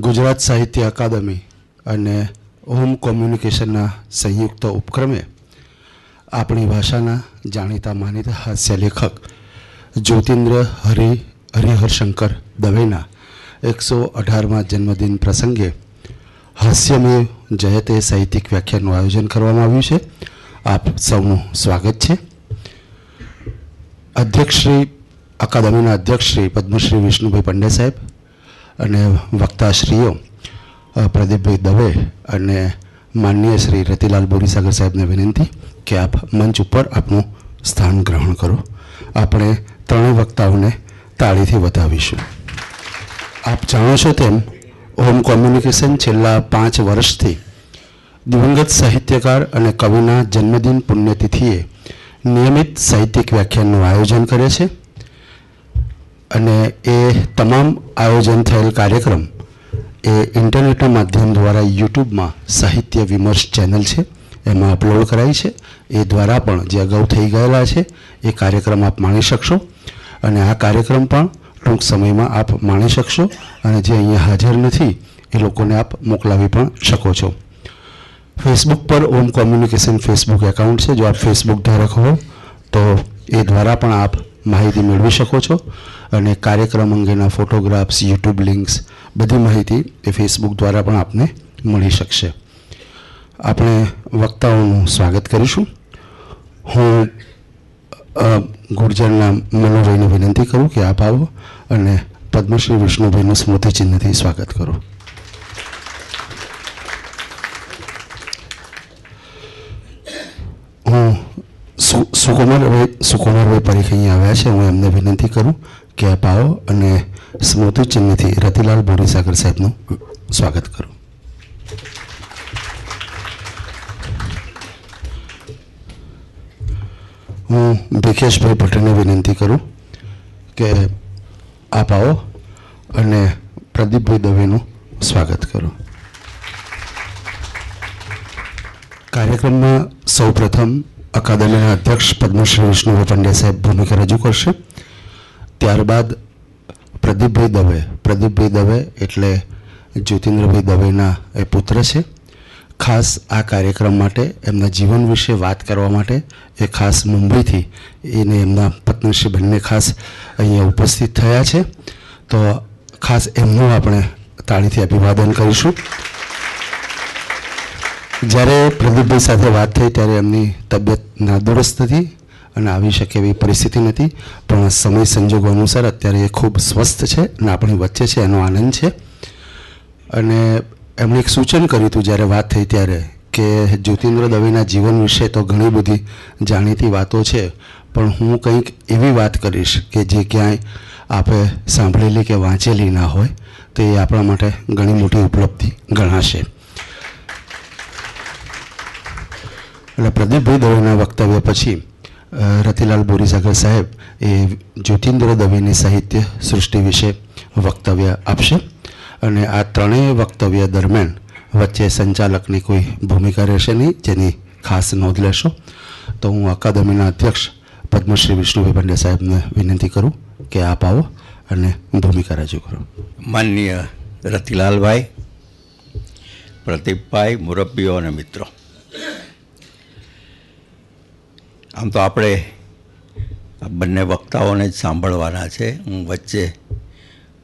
ગુજરાત સાહિત્ય અકાદમી અને હોમ કોમ્યુનિકેશનના સંયુક્ત ઉપક્રમે આપણી ભાષાના જાણીતા માનીતા હાસ્ય લેખક જ્યોતિન્દ્ર હરિ હરિહરશંકર દવેના એકસો અઢારમાં જન્મદિન પ્રસંગે હાસ્યમય જયતે સાહિત્યિક વ્યાખ્યાનનું આયોજન કરવામાં આવ્યું છે આપ સૌનું સ્વાગત છે અધ્યક્ષશ્રી અકાદમીના અધ્યક્ષશ્રી પદ્મશ્રી વિષ્ણુભાઈ પંડે સાહેબ અને વક્તાશ્રીઓ પ્રદીપભાઈ દવે અને માનનીય શ્રી રતિલાલ બોરીસાગર સાહેબને વિનંતી કે આપ મંચ ઉપર આપનું સ્થાન ગ્રહણ કરો આપણે ત્રણેય વક્તાઓને તાળીથી વધાવીશું આપ જાણો છો તેમ હોમ કોમ્યુનિકેશન છેલ્લા પાંચ વર્ષથી દિવંગત સાહિત્યકાર અને કવિના જન્મદિન પુણ્યતિથિએ નિયમિત સાહિત્યિક વ્યાખ્યાનનું આયોજન કરે છે અને એ તમામ આયોજન થયેલ કાર્યક્રમ એ ઇન્ટરનેટના માધ્યમ દ્વારા યુટ્યુબમાં સાહિત્ય વિમર્શ ચેનલ છે એમાં અપલોડ કરાઈ છે એ દ્વારા પણ જે અગાઉ થઈ ગયેલા છે એ કાર્યક્રમ આપ માણી શકશો અને આ કાર્યક્રમ પણ ટૂંક સમયમાં આપ માણી શકશો અને જે અહીંયા હાજર નથી એ લોકોને આપ મોકલાવી પણ શકો છો ફેસબુક પર ઓમ કોમ્યુનિકેશન ફેસબુક એકાઉન્ટ છે જો આપ ફેસબુક ધારક હો તો એ દ્વારા પણ આપ માહિતી મેળવી શકો છો અને કાર્યક્રમ અંગેના ફોટોગ્રાફ્સ યુટ્યુબ લિંક્સ બધી માહિતી એ ફેસબુક દ્વારા પણ આપને મળી શકશે આપણે વક્તાઓનું સ્વાગત કરીશું હું ગુર્જરના મનોભાઈને વિનંતી કરું કે આપ આવો અને પદ્મશ્રી વિષ્ણુભાઈનું સ્મૃતિચિહ્નથી સ્વાગત કરો હું સુકુમાર સુકુમારભાઈ પરીખ અહીં આવ્યા છે હું એમને વિનંતી કરું કે આપ આવો અને સ્મૃતિ ચિહ્નથી રતિલાલ બોરીસાગર સાહેબનું સ્વાગત કરું હું ભીખેશભાઈ ભટ્ટને વિનંતી કરું કે આપ આવો અને પ્રદીપભાઈ દવેનું સ્વાગત કરો કાર્યક્રમમાં સૌપ્રથમ અકાદમીના અધ્યક્ષ પદ્મશ્રી વિષ્ણુ પંડ્યા સાહેબ ભૂમિકા રજૂ કરશે ત્યારબાદ પ્રદીપભાઈ દવે પ્રદીપભાઈ દવે એટલે જ્યોતિન્દ્રભાઈ દવેના એ પુત્ર છે ખાસ આ કાર્યક્રમ માટે એમના જીવન વિશે વાત કરવા માટે એ ખાસ મુંબઈથી એને એમના પત્નીશ્રી બંને ખાસ અહીંયા ઉપસ્થિત થયા છે તો ખાસ એમનું આપણે તાળીથી અભિવાદન કરીશું જ્યારે પ્રદીપભાઈ સાથે વાત થઈ ત્યારે એમની તબિયત નાદુરસ્ત હતી અને આવી શકે એવી પરિસ્થિતિ નથી પણ સમય સંજોગો અનુસાર અત્યારે એ ખૂબ સ્વસ્થ છે અને આપણી વચ્ચે છે એનો આનંદ છે અને એમણે એક સૂચન કર્યું હતું જ્યારે વાત થઈ ત્યારે કે જ્યોતિન્દ્ર દવેના જીવન વિશે તો ઘણી બધી જાણીતી વાતો છે પણ હું કંઈક એવી વાત કરીશ કે જે ક્યાંય આપણે સાંભળેલી કે વાંચેલી ના હોય તો એ આપણા માટે ઘણી મોટી ઉપલબ્ધિ ગણાશે એટલે પ્રદીપભાઈ દવેના વક્તવ્ય પછી રતિલાલ બોરીસાગર સાહેબ એ જ્યોતિન્દ્ર દવેની સાહિત્ય સૃષ્ટિ વિશે વક્તવ્ય આપશે અને આ ત્રણેય વક્તવ્ય દરમિયાન વચ્ચે સંચાલકની કોઈ ભૂમિકા રહેશે નહીં જેની ખાસ નોંધ લેશો તો હું અકાદમીના અધ્યક્ષ પદ્મશ્રી વિષ્ણુભાઈ પંડ્યા સાહેબને વિનંતી કરું કે આપ આવો અને ભૂમિકા રજૂ કરો માનનીય રતિલાલભાઈ પ્રદીપભાઈ મુરબ્બીઓ અને મિત્રો આમ તો આપણે આ બંને વક્તાઓને જ સાંભળવાના છે હું વચ્ચે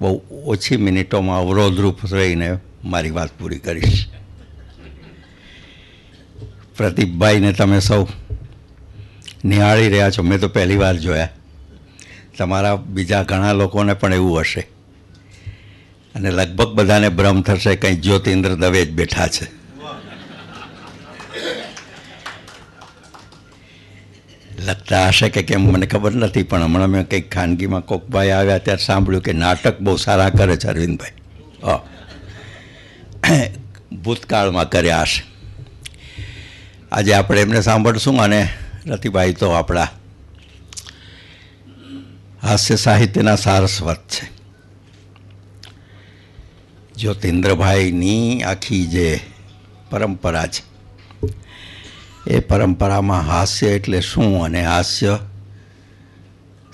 બહુ ઓછી મિનિટોમાં અવરોધરૂપ રહીને મારી વાત પૂરી કરીશ પ્રદીપભાઈને તમે સૌ નિહાળી રહ્યા છો મેં તો પહેલી વાર જોયા તમારા બીજા ઘણા લોકોને પણ એવું હશે અને લગભગ બધાને ભ્રમ થશે કંઈ જ્યોતિન્દ્ર દવે જ બેઠા છે લગતા હશે કે કેમ મને ખબર નથી પણ હમણાં મેં કંઈક ખાનગીમાં કોકભાઈ આવ્યા ત્યારે સાંભળ્યું કે નાટક બહુ સારા કરે છે અરવિંદભાઈ હા ભૂતકાળમાં કર્યા હશે આજે આપણે એમને સાંભળશું અને રતિભાઈ તો આપણા હાસ્ય સાહિત્યના સારસ્વત છે જ્યોતિન્દ્રભાઈની આખી જે પરંપરા છે એ પરંપરામાં હાસ્ય એટલે શું અને હાસ્ય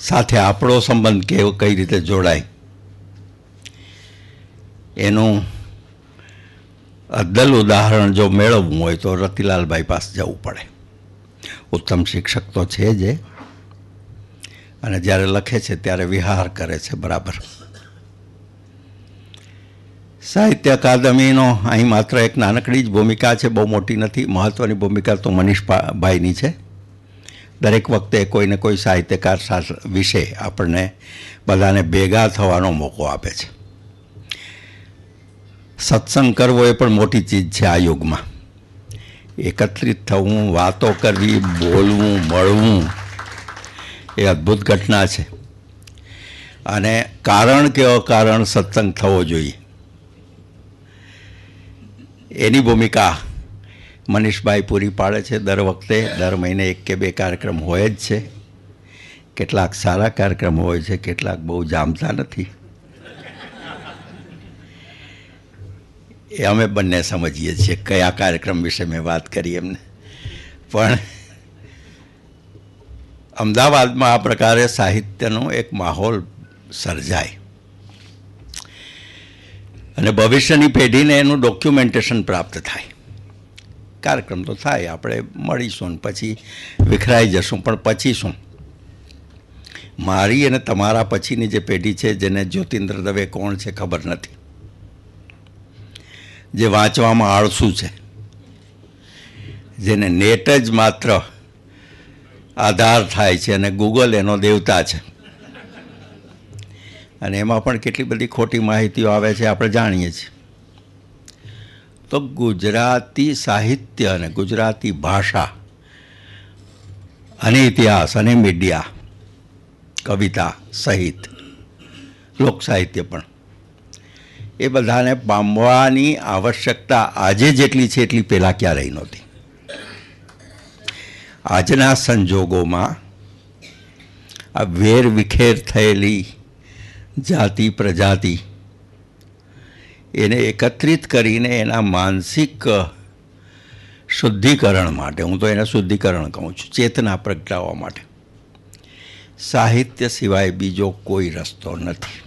સાથે આપણો સંબંધ કેવો કઈ રીતે જોડાય એનું અદ્દલ ઉદાહરણ જો મેળવવું હોય તો રતિલાલભાઈ પાસે જવું પડે ઉત્તમ શિક્ષક તો છે જે અને જ્યારે લખે છે ત્યારે વિહાર કરે છે બરાબર સાહિત્ય અકાદમીનો અહીં માત્ર એક નાનકડી જ ભૂમિકા છે બહુ મોટી નથી મહત્ત્વની ભૂમિકા તો મનીષભાઈની છે દરેક વખતે કોઈને કોઈ સાહિત્યકાર વિશે આપણને બધાને ભેગા થવાનો મોકો આપે છે સત્સંગ કરવો એ પણ મોટી ચીજ છે આ યુગમાં એકત્રિત થવું વાતો કરવી બોલવું મળવું એ અદ્ભુત ઘટના છે અને કારણ કે અકારણ સત્સંગ થવો જોઈએ એની ભૂમિકા મનીષભાઈ પૂરી પાડે છે દર વખતે દર મહિને એક કે બે કાર્યક્રમ હોય જ છે કેટલાક સારા કાર્યક્રમ હોય છે કેટલાક બહુ જામતા નથી એ અમે બંને સમજીએ છીએ કયા કાર્યક્રમ વિશે મેં વાત કરી એમને પણ અમદાવાદમાં આ પ્રકારે સાહિત્યનો એક માહોલ સર્જાય અને ભવિષ્યની પેઢીને એનું ડોક્યુમેન્ટેશન પ્રાપ્ત થાય કાર્યક્રમ તો થાય આપણે મળીશું ને પછી વિખરાઈ જશું પણ પછી શું મારી અને તમારા પછીની જે પેઢી છે જેને જ્યોતિન્દ્ર દવે કોણ છે ખબર નથી જે વાંચવામાં આળસું છે જેને નેટ જ માત્ર આધાર થાય છે અને ગૂગલ એનો દેવતા છે અને એમાં પણ કેટલી બધી ખોટી માહિતીઓ આવે છે આપણે જાણીએ છીએ તો ગુજરાતી સાહિત્ય અને ગુજરાતી ભાષા અને ઇતિહાસ અને મીડિયા કવિતા સહિત લોકસાહિત્ય પણ એ બધાને પામવાની આવશ્યકતા આજે જેટલી છે એટલી પહેલાં ક્યારેય નહોતી આજના સંજોગોમાં આ વેર વિખેર થયેલી જાતિ પ્રજાતિ એને એકત્રિત કરીને એના માનસિક શુદ્ધિકરણ માટે હું તો એને શુદ્ધિકરણ કહું છું ચેતના પ્રગટાવવા માટે સાહિત્ય સિવાય બીજો કોઈ રસ્તો નથી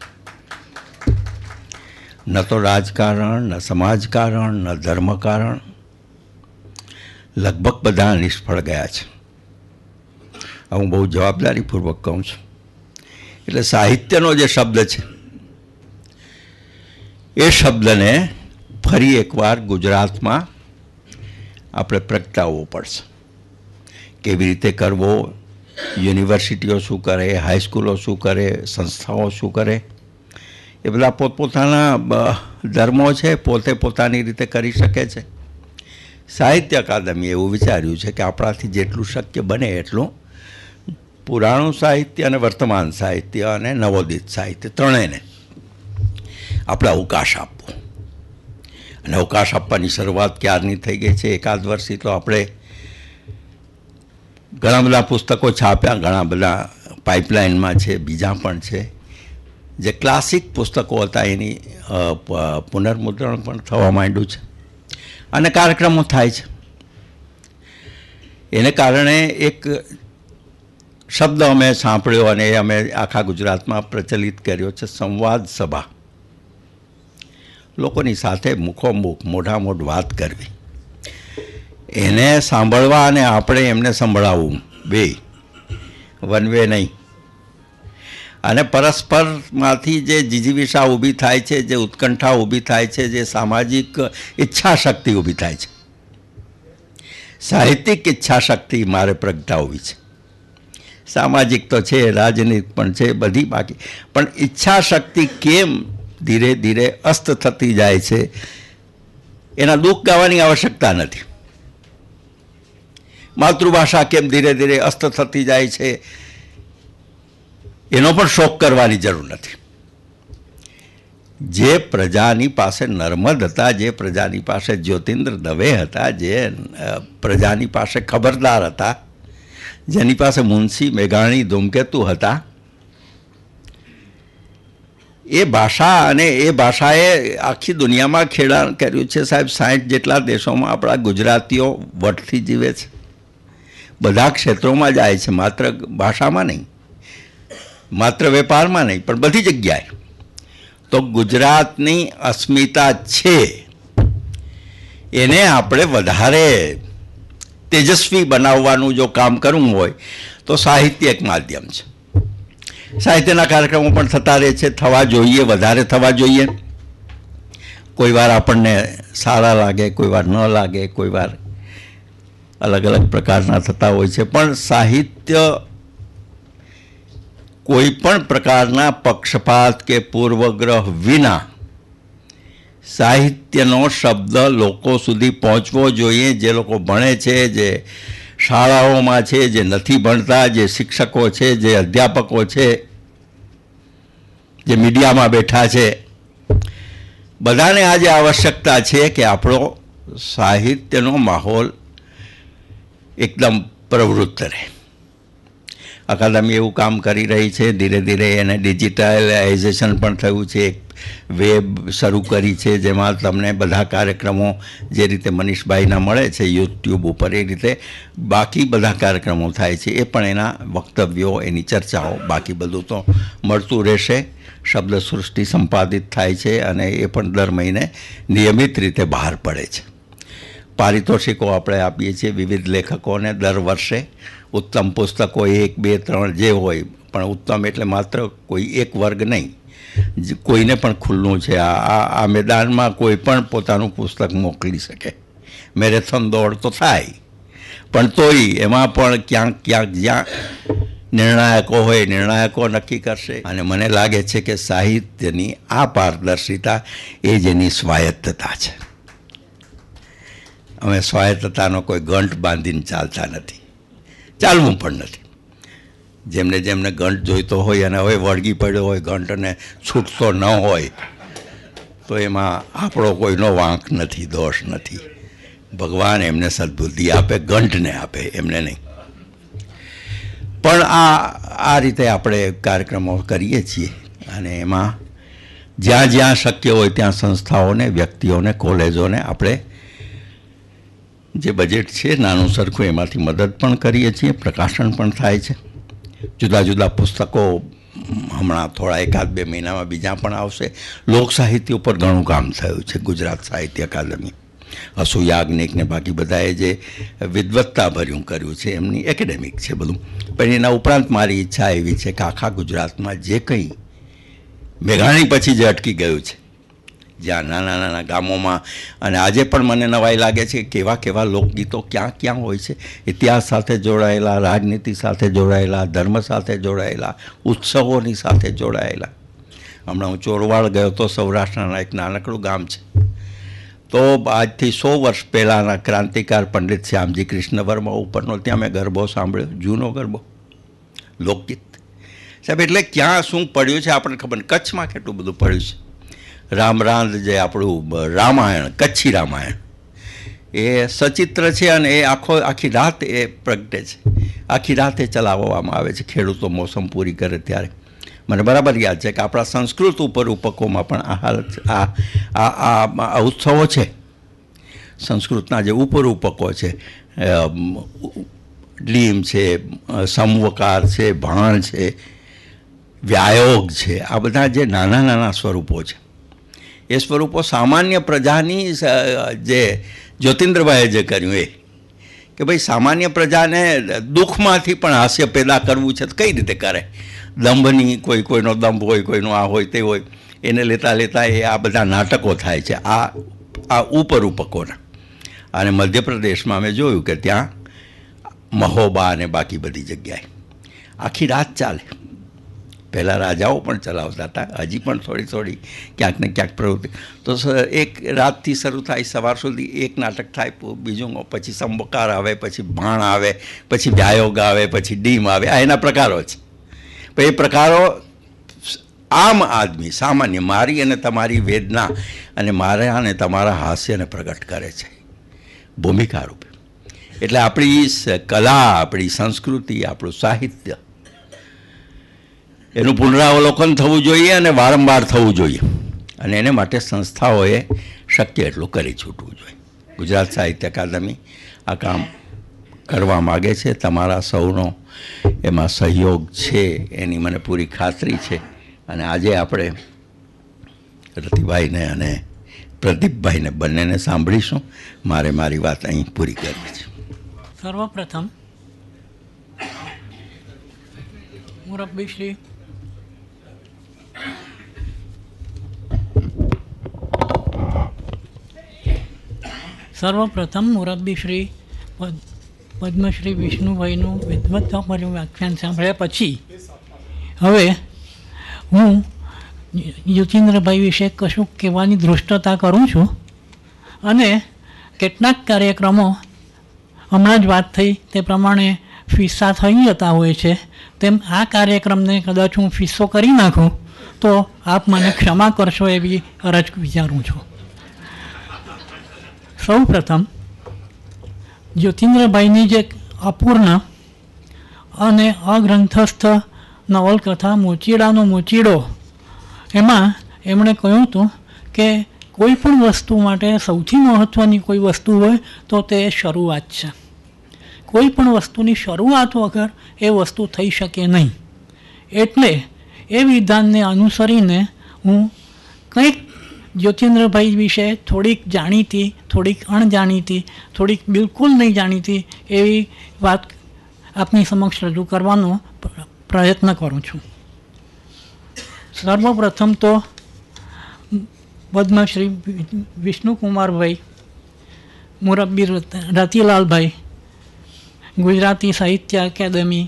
ન તો રાજકારણ ન સમાજકારણ ન ધર્મકારણ લગભગ બધા નિષ્ફળ ગયા છે હું બહુ જવાબદારીપૂર્વક કહું છું એટલે સાહિત્યનો જે શબ્દ છે એ શબ્દને ફરી એકવાર ગુજરાતમાં આપણે પ્રગટાવવો પડશે કેવી રીતે કરવો યુનિવર્સિટીઓ શું કરે હાઈસ્કૂલો શું કરે સંસ્થાઓ શું કરે એ બધા પોતપોતાના ધર્મો છે પોતે પોતાની રીતે કરી શકે છે સાહિત્ય અકાદમીએ એવું વિચાર્યું છે કે આપણાથી જેટલું શક્ય બને એટલું પુરાણું સાહિત્ય અને વર્તમાન સાહિત્ય અને નવોદિત સાહિત્ય ત્રણેયને આપણે અવકાશ આપવો અને અવકાશ આપવાની શરૂઆત ક્યારની થઈ ગઈ છે એકાદ વર્ષથી તો આપણે ઘણા બધા પુસ્તકો છાપ્યા ઘણા બધા પાઇપલાઇનમાં છે બીજા પણ છે જે ક્લાસિક પુસ્તકો હતા એની પુનર્મુદ્રણ પણ થવા માંડ્યું છે અને કાર્યક્રમો થાય છે એને કારણે એક શબ્દ અમે સાંભળ્યો અને એ અમે આખા ગુજરાતમાં પ્રચલિત કર્યો છે સંવાદ સભા લોકોની સાથે મુખોમુખ મોઢ વાત કરવી એને સાંભળવા અને આપણે એમને સંભળાવવું બે વન વે નહીં અને પરસ્પરમાંથી જે જીજીવિષા ઊભી થાય છે જે ઉત્કંઠા ઊભી થાય છે જે સામાજિક ઈચ્છાશક્તિ ઊભી થાય છે સાહિત્યિક ઈચ્છાશક્તિ મારે પ્રગટાવવી છે સામાજિક તો છે રાજનીતિક પણ છે બધી બાકી પણ ઈચ્છા શક્તિ કેમ ધીરે ધીરે અસ્ત થતી જાય છે એના દુઃખ ગાવાની આવશ્યકતા નથી માતૃભાષા કેમ ધીરે ધીરે અસ્ત થતી જાય છે એનો પણ શોખ કરવાની જરૂર નથી જે પ્રજાની પાસે નર્મદ હતા જે પ્રજાની પાસે જ્યોતિન્દ્ર દવે હતા જે પ્રજાની પાસે ખબરદાર હતા જેની પાસે મુનશી મેઘાણી ધૂમકેતુ હતા એ ભાષા અને એ ભાષાએ આખી દુનિયામાં ખેડાણ કર્યું છે સાહેબ સાઠ જેટલા દેશોમાં આપણા ગુજરાતીઓ વટથી જીવે છે બધા ક્ષેત્રોમાં જાય છે માત્ર ભાષામાં નહીં માત્ર વેપારમાં નહીં પણ બધી જગ્યાએ તો ગુજરાતની અસ્મિતા છે એને આપણે વધારે તેજસ્વી બનાવવાનું જો કામ કરવું હોય તો સાહિત્ય એક માધ્યમ છે સાહિત્યના કાર્યક્રમો પણ થતા રહે છે થવા જોઈએ વધારે થવા જોઈએ કોઈ વાર આપણને સારા લાગે કોઈ વાર ન લાગે કોઈ વાર અલગ અલગ પ્રકારના થતા હોય છે પણ સાહિત્ય કોઈ પણ પ્રકારના પક્ષપાત કે પૂર્વગ્રહ વિના સાહિત્યનો શબ્દ લોકો સુધી પહોંચવો જોઈએ જે લોકો ભણે છે જે શાળાઓમાં છે જે નથી ભણતા જે શિક્ષકો છે જે અધ્યાપકો છે જે મીડિયામાં બેઠા છે બધાને આજે આવશ્યકતા છે કે આપણો સાહિત્યનો માહોલ એકદમ પ્રવૃત્ત રહે અકાદમી એવું કામ કરી રહી છે ધીરે ધીરે એને ડિજિટલાઇઝેશન પણ થયું છે એક વેબ શરૂ કરી છે જેમાં તમને બધા કાર્યક્રમો જે રીતે મનીષભાઈના મળે છે યુટ્યુબ ઉપર એ રીતે બાકી બધા કાર્યક્રમો થાય છે એ પણ એના વક્તવ્યો એની ચર્ચાઓ બાકી બધું તો મળતું રહેશે શબ્દ સૃષ્ટિ સંપાદિત થાય છે અને એ પણ દર મહિને નિયમિત રીતે બહાર પડે છે પારિતોષિકો આપણે આપીએ છીએ વિવિધ લેખકોને દર વર્ષે ઉત્તમ પુસ્તકો એક બે ત્રણ જે હોય પણ ઉત્તમ એટલે માત્ર કોઈ એક વર્ગ નહીં કોઈને પણ ખુલ્લું છે આ આ મેદાનમાં કોઈ પણ પોતાનું પુસ્તક મોકલી શકે મેરેથોન દોડ તો થાય પણ તોય એમાં પણ ક્યાંક ક્યાંક જ્યાં નિર્ણાયકો હોય નિર્ણાયકો નક્કી કરશે અને મને લાગે છે કે સાહિત્યની આ પારદર્શિતા એ જ એની સ્વાયત્તતા છે અમે સ્વાયત્તતાનો કોઈ ગંઠ બાંધીને ચાલતા નથી ચાલવું પણ નથી જેમને જેમને ઘંટ જોઈતો હોય અને હવે વળગી પડ્યો હોય ઘંટ અને છૂટતો ન હોય તો એમાં આપણો કોઈનો વાંક નથી દોષ નથી ભગવાન એમને સદબુદ્ધિ આપે ઘંટને આપે એમને નહીં પણ આ આ રીતે આપણે કાર્યક્રમો કરીએ છીએ અને એમાં જ્યાં જ્યાં શક્ય હોય ત્યાં સંસ્થાઓને વ્યક્તિઓને કોલેજોને આપણે જે બજેટ છે નાનું સરખું એમાંથી મદદ પણ કરીએ છીએ પ્રકાશન પણ થાય છે જુદા જુદા પુસ્તકો હમણાં થોડા એકાદ બે મહિનામાં બીજા પણ આવશે લોક સાહિત્ય ઉપર ઘણું કામ થયું છે ગુજરાત સાહિત્ય અકાદમી અસુ યાજ્ઞિક ને બાકી બધાએ જે વિદવત્તાભર્યું કર્યું છે એમની એકેડેમિક છે બધું પણ એના ઉપરાંત મારી ઈચ્છા એવી છે કે આખા ગુજરાતમાં જે કંઈ મેઘાણી પછી જે અટકી ગયું છે જ્યાં નાના નાના ગામોમાં અને આજે પણ મને નવાઈ લાગે છે કેવા કેવા લોકગીતો ક્યાં ક્યાં હોય છે ઇતિહાસ સાથે જોડાયેલા રાજનીતિ સાથે જોડાયેલા ધર્મ સાથે જોડાયેલા ઉત્સવોની સાથે જોડાયેલા હમણાં હું ચોરવાડ ગયો તો સૌરાષ્ટ્રના એક નાનકડું ગામ છે તો આજથી સો વર્ષ પહેલાંના ક્રાંતિકાર પંડિત શ્યામજી કૃષ્ણ વર્મા ઉપરનો ત્યાં મેં ગરબો સાંભળ્યો જૂનો ગરબો લોકગીત સાહેબ એટલે ક્યાં શું પડ્યું છે આપણને ખબર કચ્છમાં કેટલું બધું પડ્યું છે રામ રાંધ જે આપણું રામાયણ કચ્છી રામાયણ એ સચિત્ર છે અને એ આખો આખી રાત એ પ્રગટે છે આખી રાતે ચલાવવામાં આવે છે ખેડૂતો મોસમ પૂરી કરે ત્યારે મને બરાબર યાદ છે કે આપણા સંસ્કૃત ઉપર ઉપકોમાં પણ આ હાલત આ આ ઉત્સવો છે સંસ્કૃતના જે ઉપર ઉપકો છે લીમ છે સમવકાર છે ભાણ છે વ્યાયોગ છે આ બધા જે નાના નાના સ્વરૂપો છે એ સ્વરૂપો સામાન્ય પ્રજાની જે જ્યોતિન્દ્રભાઈએ જે કર્યું એ કે ભાઈ સામાન્ય પ્રજાને દુઃખમાંથી પણ હાસ્ય પેદા કરવું છે તો કઈ રીતે કરે દંભની કોઈ કોઈનો દંભ હોય કોઈનો આ હોય તે હોય એને લેતા લેતા એ આ બધા નાટકો થાય છે આ આ ઉપર ઉપકોના અને મધ્યપ્રદેશમાં અમે જોયું કે ત્યાં મહોબા અને બાકી બધી જગ્યાએ આખી રાત ચાલે પહેલાં રાજાઓ પણ ચલાવતા હતા હજી પણ થોડી થોડી ક્યાંક ને ક્યાંક પ્રવૃત્તિ તો એક રાતથી શરૂ થાય સવાર સુધી એક નાટક થાય બીજું પછી સંબકાર આવે પછી ભાણ આવે પછી વ્યાયોગ આવે પછી ડીમ આવે આ એના પ્રકારો છે એ પ્રકારો આમ આદમી સામાન્ય મારી અને તમારી વેદના અને મારા અને તમારા હાસ્યને પ્રગટ કરે છે ભૂમિકા રૂપે એટલે આપણી કલા આપણી સંસ્કૃતિ આપણું સાહિત્ય એનું પુનરાવલોકન થવું જોઈએ અને વારંવાર થવું જોઈએ અને એને માટે સંસ્થાઓએ શક્ય એટલું કરી છૂટવું જોઈએ ગુજરાત સાહિત્ય અકાદમી આ કામ કરવા માગે છે તમારા સૌનો એમાં સહયોગ છે એની મને પૂરી ખાતરી છે અને આજે આપણે રતિભાઈને અને પ્રદીપભાઈને બંનેને સાંભળીશું મારે મારી વાત અહીં પૂરી કરવી છે સર્વપ્રથમ મુરબ્બીશ્રી સર્વપ્રથમ મુરબ્બી મુરબ્બીશ્રી પદ્મશ્રી વિષ્ણુભાઈનું વિદ્વત્તાભર્યું વ્યાખ્યાન સાંભળ્યા પછી હવે હું યુચિન્દ્રભાઈ વિશે કશું કહેવાની ધૃષ્ટતા કરું છું અને કેટલાક કાર્યક્રમો હમણાં જ વાત થઈ તે પ્રમાણે ફિસ્સા થઈ જતા હોય છે તેમ આ કાર્યક્રમને કદાચ હું ફિસ્સો કરી નાખું તો આપ મને ક્ષમા કરશો એવી અરજ વિચારું છું સૌ પ્રથમ જ્યોતિન્દ્રભાઈની જે અપૂર્ણ અને અગ્રંથસ્થ નવલકથા મોચીડાનો મોચીડો એમાં એમણે કહ્યું હતું કે કોઈ પણ વસ્તુ માટે સૌથી મહત્ત્વની કોઈ વસ્તુ હોય તો તે શરૂઆત છે કોઈ પણ વસ્તુની શરૂઆત વગર એ વસ્તુ થઈ શકે નહીં એટલે એ વિધાનને અનુસરીને હું કંઈક જ્યોતિન્દ્રભાઈ વિશે થોડીક જાણીતી થોડીક અણજાણીતી થોડીક બિલકુલ નહીં જાણીતી એવી વાત આપની સમક્ષ રજૂ કરવાનો પ્રયત્ન કરું છું સર્વપ્રથમ તો પદ્મશ્રી વિષ્ણુકુમારભાઈ મુરબ્બી રતિલાલભાઈ ગુજરાતી સાહિત્ય અકાદમી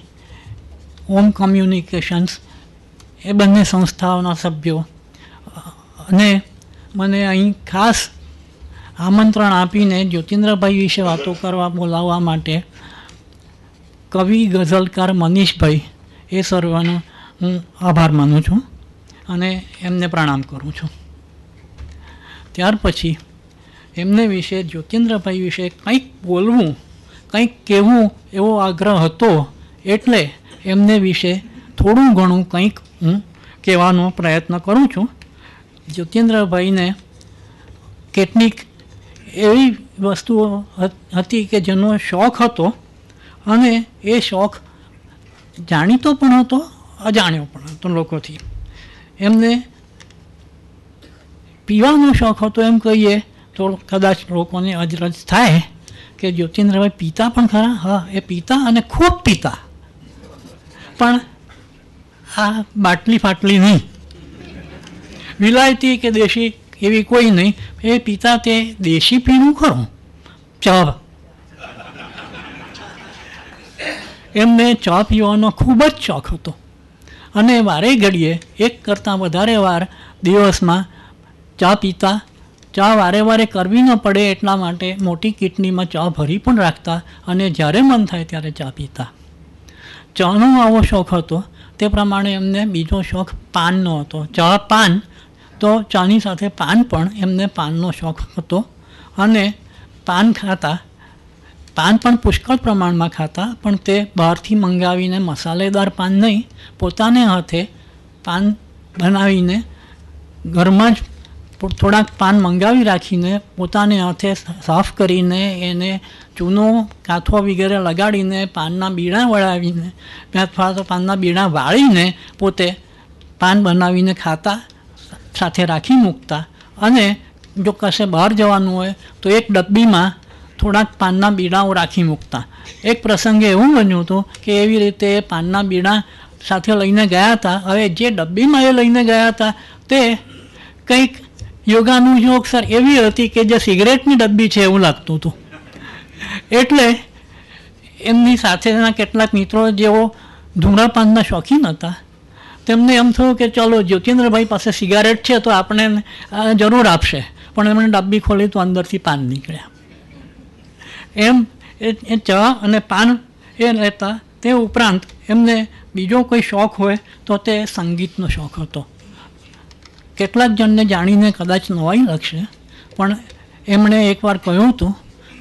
ઓમ કમ્યુનિકેશન્સ એ બંને સંસ્થાઓના સભ્યો અને મને અહીં ખાસ આમંત્રણ આપીને જ્યોતિન્દ્રભાઈ વિશે વાતો કરવા બોલાવવા માટે કવિ ગઝલકાર મનીષભાઈ એ સર્વનો હું આભાર માનું છું અને એમને પ્રણામ કરું છું ત્યાર પછી એમને વિશે જ્યોતિન્દ્રભાઈ વિશે કંઈક બોલવું કંઈક કહેવું એવો આગ્રહ હતો એટલે એમને વિશે થોડું ઘણું કંઈક હું કહેવાનો પ્રયત્ન કરું છું જ્યોતિન્દ્રભાઈને કેટલીક એવી વસ્તુઓ હતી કે જેનો શોખ હતો અને એ શોખ જાણીતો પણ હતો અજાણ્યો પણ હતો લોકોથી એમને પીવાનો શોખ હતો એમ કહીએ તો કદાચ લોકોને અજરજ થાય કે જ્યોતિન્દ્રભાઈ પીતા પણ ખરા હા એ પીતા અને ખૂબ પીતા પણ આ બાટલી ફાટલી નહીં વિલાયતી કે દેશી એવી કોઈ નહીં એ પીતા તે દેશી પીણું ખરું ચા એમને ચા પીવાનો ખૂબ જ શોખ હતો અને વારે ઘડીએ એક કરતાં વધારે વાર દિવસમાં ચા પીતા ચા વારે વારે કરવી ન પડે એટલા માટે મોટી કિટનીમાં ચા ભરી પણ રાખતા અને જ્યારે મન થાય ત્યારે ચા પીતા ચાનો આવો શોખ હતો તે પ્રમાણે એમને બીજો શોખ પાનનો હતો ચા પાન તો ચાની સાથે પાન પણ એમને પાનનો શોખ હતો અને પાન ખાતા પાન પણ પુષ્કળ પ્રમાણમાં ખાતા પણ તે બહારથી મંગાવીને મસાલેદાર પાન નહીં પોતાને હાથે પાન બનાવીને ઘરમાં જ થોડાક પાન મંગાવી રાખીને પોતાને હાથે સાફ કરીને એને ચૂનો કાથો વગેરે લગાડીને પાનના બીડા વળાવીને અથવા તો પાનના બીડા વાળીને પોતે પાન બનાવીને ખાતા સાથે રાખી મૂકતા અને જો કશે બહાર જવાનું હોય તો એક ડબ્બીમાં થોડાક પાનના બીડાઓ રાખી મૂકતા એક પ્રસંગે એવું બન્યું હતું કે એવી રીતે પાનના બીડા સાથે લઈને ગયા હતા હવે જે ડબ્બીમાં એ લઈને ગયા હતા તે કંઈક યોગાનું યોગ સર એવી હતી કે જે સિગરેટની ડબ્બી છે એવું લાગતું હતું એટલે એમની સાથેના કેટલાક મિત્રો જેઓ ધૂમ્રપાનના શોખીન હતા તેમને એમ થયું કે ચલો જ્યોતિન્દ્રભાઈ પાસે સિગારેટ છે તો આપણે જરૂર આપશે પણ એમણે ડબ્બી ખોલી તો અંદરથી પાન નીકળ્યા એમ એ ચા અને પાન એ લેતા તે ઉપરાંત એમને બીજો કોઈ શોખ હોય તો તે સંગીતનો શોખ હતો કેટલાક જણને જાણીને કદાચ નવાઈ લખશે પણ એમણે એકવાર કહ્યું હતું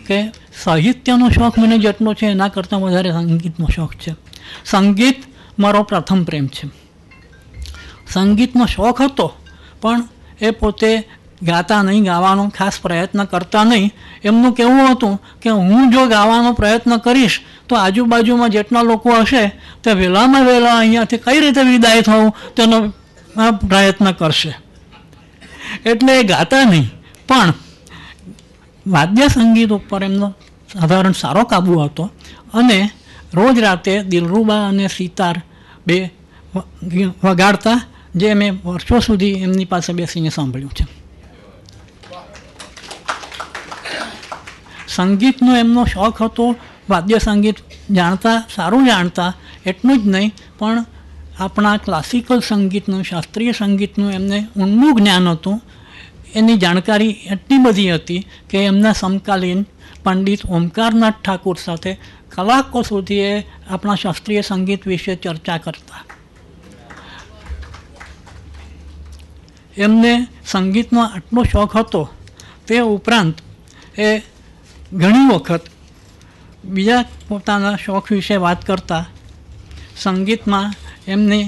કે સાહિત્યનો શોખ મને જેટલો છે એના કરતાં વધારે સંગીતનો શોખ છે સંગીત મારો પ્રથમ પ્રેમ છે સંગીતનો શોખ હતો પણ એ પોતે ગાતા નહીં ગાવાનો ખાસ પ્રયત્ન કરતા નહીં એમનું કહેવું હતું કે હું જો ગાવાનો પ્રયત્ન કરીશ તો આજુબાજુમાં જેટલા લોકો હશે તે વહેલામાં વહેલા અહીંયાથી કઈ રીતે વિદાય થવું તેનો પ્રયત્ન કરશે એટલે એ ગાતા નહીં પણ વાદ્ય સંગીત ઉપર એમનો સાધારણ સારો કાબુ હતો અને રોજ રાતે દિલરુબા અને સિતાર બે વગાડતા જે મેં વર્ષો સુધી એમની પાસે બેસીને સાંભળ્યું છે સંગીતનો એમનો શોખ હતો વાદ્ય સંગીત જાણતા સારું જાણતા એટલું જ નહીં પણ આપણા ક્લાસિકલ સંગીતનું શાસ્ત્રીય સંગીતનું એમને ઊંડું જ્ઞાન હતું એની જાણકારી એટલી બધી હતી કે એમના સમકાલીન પંડિત ઓમકારનાથ ઠાકુર સાથે કલાકો સુધી એ આપણા શાસ્ત્રીય સંગીત વિશે ચર્ચા કરતા એમને સંગીતનો આટલો શોખ હતો તે ઉપરાંત એ ઘણી વખત બીજા પોતાના શોખ વિશે વાત કરતા સંગીતમાં એમને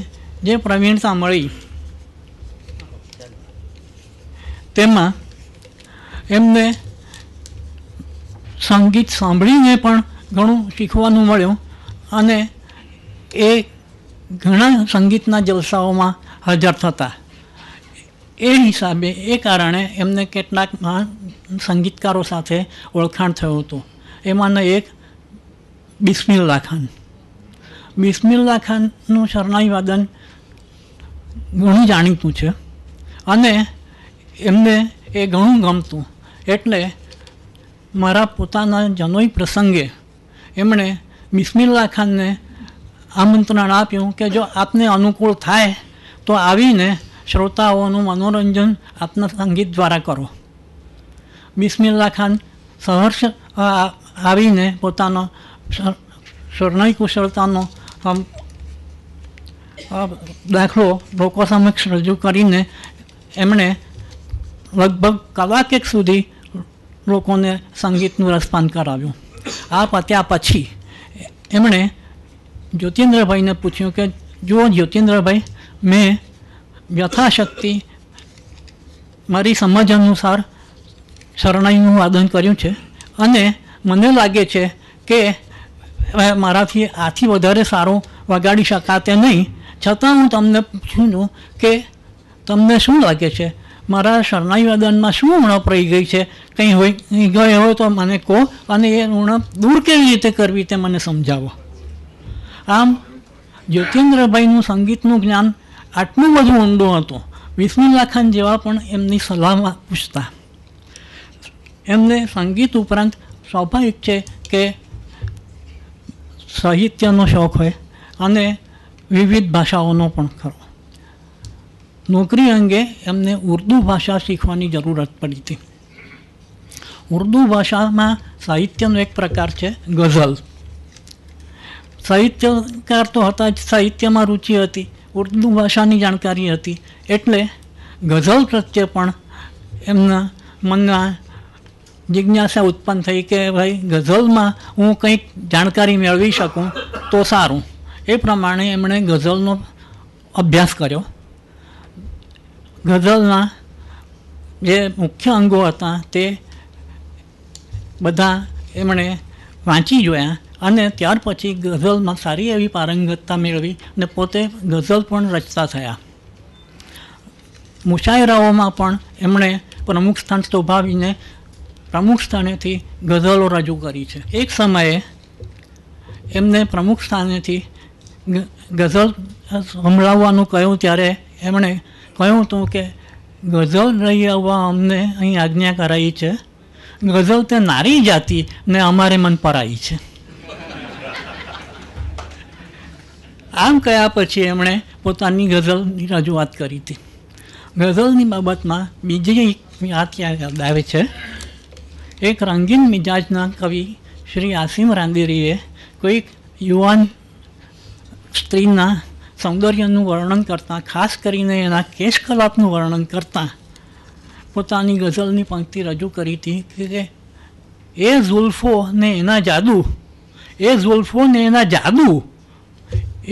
જે પ્રવીણતા મળી તેમાં એમને સંગીત સાંભળીને પણ ઘણું શીખવાનું મળ્યું અને એ ઘણા સંગીતના જલસાઓમાં હાજર થતા એ હિસાબે એ કારણે એમને કેટલાક સંગીતકારો સાથે ઓળખાણ થયું હતું એમાંનો એક બિસ્મિલ્લા ખાન બિસ્મિલ્લા ખાનનું શરણાઈ વાદન ઘણું જાણીતું છે અને એમને એ ઘણું ગમતું એટલે મારા પોતાના જનોઈ પ્રસંગે એમણે બિસ્મિલ્લા ખાનને આમંત્રણ આપ્યું કે જો આપને અનુકૂળ થાય તો આવીને શ્રોતાઓનું મનોરંજન આપના સંગીત દ્વારા કરો બિસ્મિલ્લા ખાન સહર્ષ આવીને પોતાનો શરણય કુશળતાનો દાખલો લોકો સમક્ષ રજૂ કરીને એમણે લગભગ કલાક એક સુધી લોકોને સંગીતનું રસપાન કરાવ્યું આ પત્યા પછી એમણે જ્યોતિન્દ્રભાઈને પૂછ્યું કે જુઓ જ્યોતિન્દ્રભાઈ મેં યથાશક્તિ મારી સમજ અનુસાર શરણાઈનું વાદન કર્યું છે અને મને લાગે છે કે મારાથી આથી વધારે સારું વગાડી શકાતે નહીં છતાં હું તમને પૂછું છું કે તમને શું લાગે છે મારા શરણાઈ વદનમાં શું ઉણપ રહી ગઈ છે કંઈ હોય ગઈ હોય તો મને કહો અને એ ઉણપ દૂર કેવી રીતે કરવી તે મને સમજાવો આમ જ્યોતિન્દ્રભાઈનું સંગીતનું જ્ઞાન આટલું બધું ઊંડું હતું વિષ્ણુલાખાન જેવા પણ એમની સલાહમાં પૂછતા એમને સંગીત ઉપરાંત સ્વાભાવિક છે કે સાહિત્યનો શોખ હોય અને વિવિધ ભાષાઓનો પણ ખરો નોકરી અંગે એમને ઉર્દુ ભાષા શીખવાની જરૂરત પડી હતી ઉર્દુ ભાષામાં સાહિત્યનો એક પ્રકાર છે ગઝલ સાહિત્યકાર તો હતા જ સાહિત્યમાં રુચિ હતી ઉર્દુ ભાષાની જાણકારી હતી એટલે ગઝલ પ્રત્યે પણ એમના મનમાં જિજ્ઞાસા ઉત્પન્ન થઈ કે ભાઈ ગઝલમાં હું કંઈક જાણકારી મેળવી શકું તો સારું એ પ્રમાણે એમણે ગઝલનો અભ્યાસ કર્યો ગઝલના જે મુખ્ય અંગો હતા તે બધા એમણે વાંચી જોયા અને ત્યાર પછી ગઝલમાં સારી એવી પારંગતતા મેળવી અને પોતે ગઝલ પણ રચતા થયા મુશાયરાઓમાં પણ એમણે પ્રમુખ સ્થાન શોભાવીને પ્રમુખ સ્થાનેથી ગઝલો રજૂ કરી છે એક સમયે એમને પ્રમુખ સ્થાનેથી ગઝલ સંભળાવવાનું કહ્યું ત્યારે એમણે કહ્યું હતું કે ગઝલ રહી આવવા અમને અહીં આજ્ઞા કરાઈ છે ગઝલ તે નારી જાતિ ને અમારે મન પરાઈ છે આમ કયા પછી એમણે પોતાની ગઝલની રજૂઆત કરી હતી ગઝલની બાબતમાં બીજી એક વાત યાદ આવે છે એક રંગીન મિજાજના કવિ શ્રી આસિમ રાંદેરીએ કોઈક યુવાન સ્ત્રીના સૌંદર્યનું વર્ણન કરતાં ખાસ કરીને એના કેશકલાપનું વર્ણન કરતાં પોતાની ગઝલની પંક્તિ રજૂ કરી હતી કે એ ઝુલ્ફો ને એના જાદુ એ ઝુલ્ફો ને એના જાદુ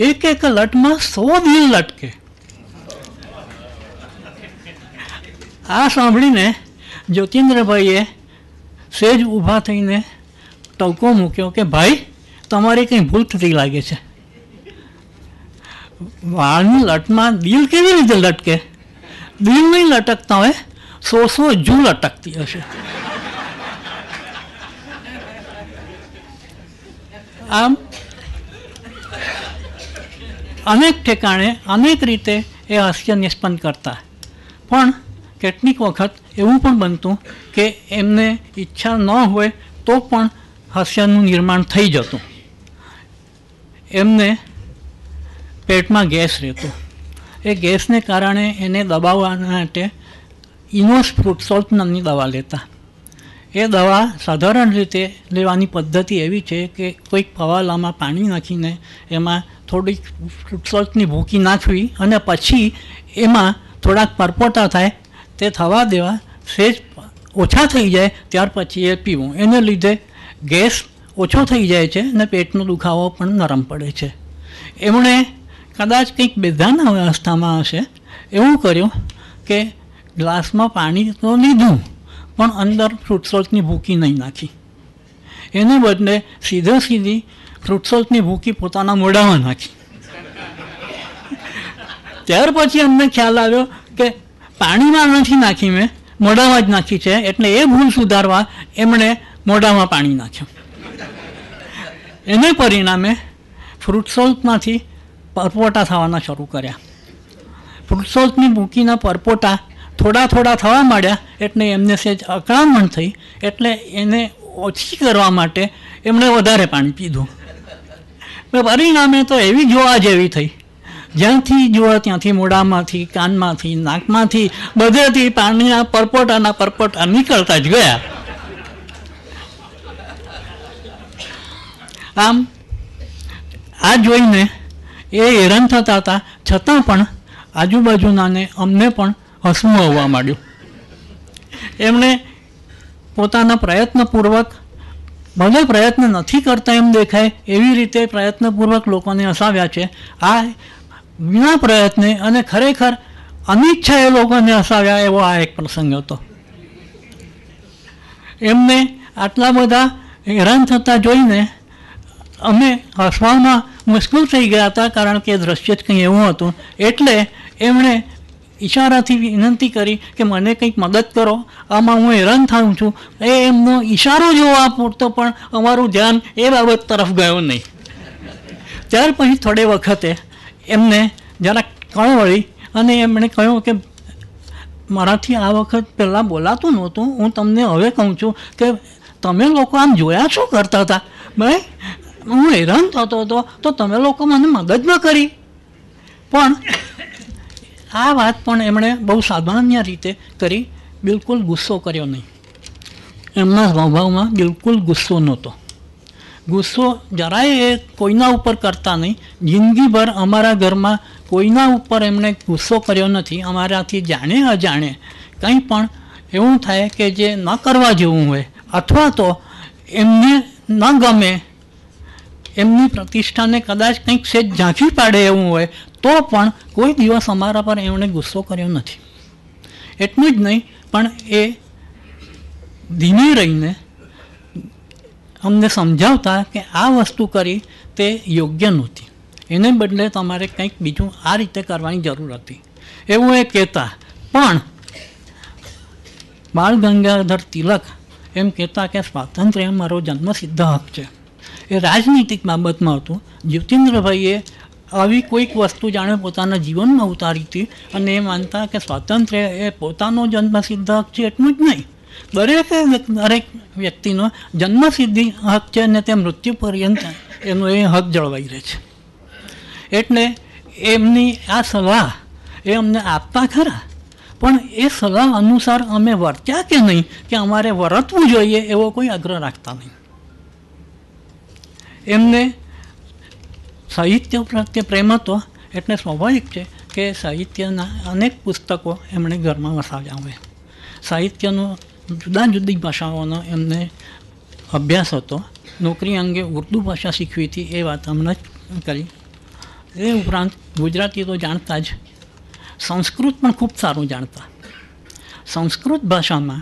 એક એક લટમાં સો દિલ લટકે આ સાંભળીને જ્યોતિન્દ્રભાઈએ સેજ ઊભા થઈને ટવકો મૂક્યો કે ભાઈ તમારી કંઈ ભૂલ થતી લાગે છે વાળની લટમાં દિલ કેવી રીતે લટકે દિલ નહીં લટકતા હોય સો સો જૂ લટકતી હશે આમ અનેક ઠેકાણે અનેક રીતે એ હાસ્ય નિષ્પન્ન કરતા પણ કેટલીક વખત એવું પણ બનતું કે એમને ઈચ્છા ન હોય તો પણ હાસ્યનું નિર્માણ થઈ જતું એમને પેટમાં ગેસ રહેતો એ ગેસને કારણે એને દબાવવા માટે ઇનોસ્ફ્રૂટ સોલ્ટ નામની દવા લેતા એ દવા સાધારણ રીતે લેવાની પદ્ધતિ એવી છે કે કોઈક પવાલામાં પાણી નાખીને એમાં થોડીક સોલ્ટની ભૂકી નાખવી અને પછી એમાં થોડાક પરપોટા થાય તે થવા દેવા સેજ ઓછા થઈ જાય ત્યાર પછી એ પીવું એને લીધે ગેસ ઓછો થઈ જાય છે અને પેટનો દુખાવો પણ નરમ પડે છે એમણે કદાચ કંઈક બેધાના અવસ્થામાં હશે એવું કર્યું કે ગ્લાસમાં પાણી તો લીધું પણ અંદર ફ્રૂટસોલ્ટની ભૂકી નહીં નાખી એને બદલે સીધે સીધી ફ્રૂટસોલ્ટની ભૂકી પોતાના મોઢામાં નાખી ત્યાર પછી અમને ખ્યાલ આવ્યો કે પાણીમાં નથી નાખી મેં મોઢામાં જ નાખી છે એટલે એ ભૂલ સુધારવા એમણે મોઢામાં પાણી નાખ્યું એને પરિણામે ફ્રૂટસોલ્ટમાંથી પરપોટા થવાના શરૂ કર્યા વૃક્ષોની મૂકીના પરપોટા થોડા થોડા થવા માંડ્યા એટલે એમને સેજ અકળામણ થઈ એટલે એને ઓછી કરવા માટે એમણે વધારે પાણી પીધું પરિણામે તો એવી જોવા જેવી થઈ જ્યાંથી જોવા ત્યાંથી મોઢામાંથી કાનમાંથી નાકમાંથી બધેથી પાણીના પરપોટાના પરપોટા નીકળતા જ ગયા આમ આ જોઈને એ હેરાન થતા હતા છતાં પણ આજુબાજુનાને અમને પણ હસવું આવવા માંડ્યું એમણે પોતાના પ્રયત્નપૂર્વક ભલે પ્રયત્ન નથી કરતા એમ દેખાય એવી રીતે પ્રયત્નપૂર્વક લોકોને હસાવ્યા છે આ વિના પ્રયત્ને અને ખરેખર અનિચ્છા એ લોકોને હસાવ્યા એવો આ એક પ્રસંગ હતો એમને આટલા બધા હેરાન થતા જોઈને અમે હસવામાં મુશ્કેલ થઈ ગયા હતા કારણ કે દ્રશ્ય જ કંઈ એવું હતું એટલે એમણે ઈશારાથી વિનંતી કરી કે મને કંઈક મદદ કરો આમાં હું હેરાન થાઉં છું એ એમનો ઈશારો જોવા પૂરતો પણ અમારું ધ્યાન એ બાબત તરફ ગયો નહીં ત્યાર પછી થોડે વખતે એમને જરાક કણ વળી અને એમણે કહ્યું કે મારાથી આ વખત પહેલાં બોલાતું નહોતું હું તમને હવે કહું છું કે તમે લોકો આમ જોયા શું કરતા હતા ભાઈ હું હેરાન થતો હતો તો તમે લોકો મને મદદ ન કરી પણ આ વાત પણ એમણે બહુ સામાન્ય રીતે કરી બિલકુલ ગુસ્સો કર્યો નહીં એમના સ્વભાવમાં બિલકુલ ગુસ્સો નહોતો ગુસ્સો જરાય એ કોઈના ઉપર કરતા નહીં જિંદગીભર અમારા ઘરમાં કોઈના ઉપર એમણે ગુસ્સો કર્યો નથી અમારાથી જાણે અજાણે કંઈ પણ એવું થાય કે જે ન કરવા જેવું હોય અથવા તો એમને ન ગમે એમની પ્રતિષ્ઠાને કદાચ કંઈક સેજ ઝાંખી પાડે એવું હોય તો પણ કોઈ દિવસ અમારા પર એમણે ગુસ્સો કર્યો નથી એટલું જ નહીં પણ એ ધીમે રહીને અમને સમજાવતા કે આ વસ્તુ કરી તે યોગ્ય નહોતી એને બદલે તમારે કંઈક બીજું આ રીતે કરવાની જરૂર હતી એવું એ કહેતા પણ બાળ ગંગાધર તિલક એમ કહેતા કે સ્વાતંત્ર્ય મારો જન્મસિદ્ધ હક છે એ રાજનીતિક બાબતમાં હતું જ્યોતિન્દ્રભાઈએ આવી કોઈક વસ્તુ જાણે પોતાના જીવનમાં ઉતારી હતી અને એ માનતા કે સ્વાતંત્ર્ય એ પોતાનો જન્મસિદ્ધ હક છે એટલું જ નહીં દરેક દરેક વ્યક્તિનો જન્મસિદ્ધિ હક છે અને તે મૃત્યુ પર્યંત એનો એ હક જળવાઈ રહે છે એટલે એમની આ સલાહ એ અમને આપતા ખરા પણ એ સલાહ અનુસાર અમે વર્ત્યા કે નહીં કે અમારે વર્તવું જોઈએ એવો કોઈ આગ્રહ રાખતા નહીં એમને સાહિત્ય પ્રત્યે પ્રેમ હતો એટલે સ્વાભાવિક છે કે સાહિત્યના અનેક પુસ્તકો એમણે ઘરમાં વસાવ્યા હોય સાહિત્યનો જુદા જુદી ભાષાઓનો એમને અભ્યાસ હતો નોકરી અંગે ઉર્દુ ભાષા શીખવી હતી એ વાત અમને જ કરી એ ઉપરાંત ગુજરાતી તો જાણતા જ સંસ્કૃત પણ ખૂબ સારું જાણતા સંસ્કૃત ભાષામાં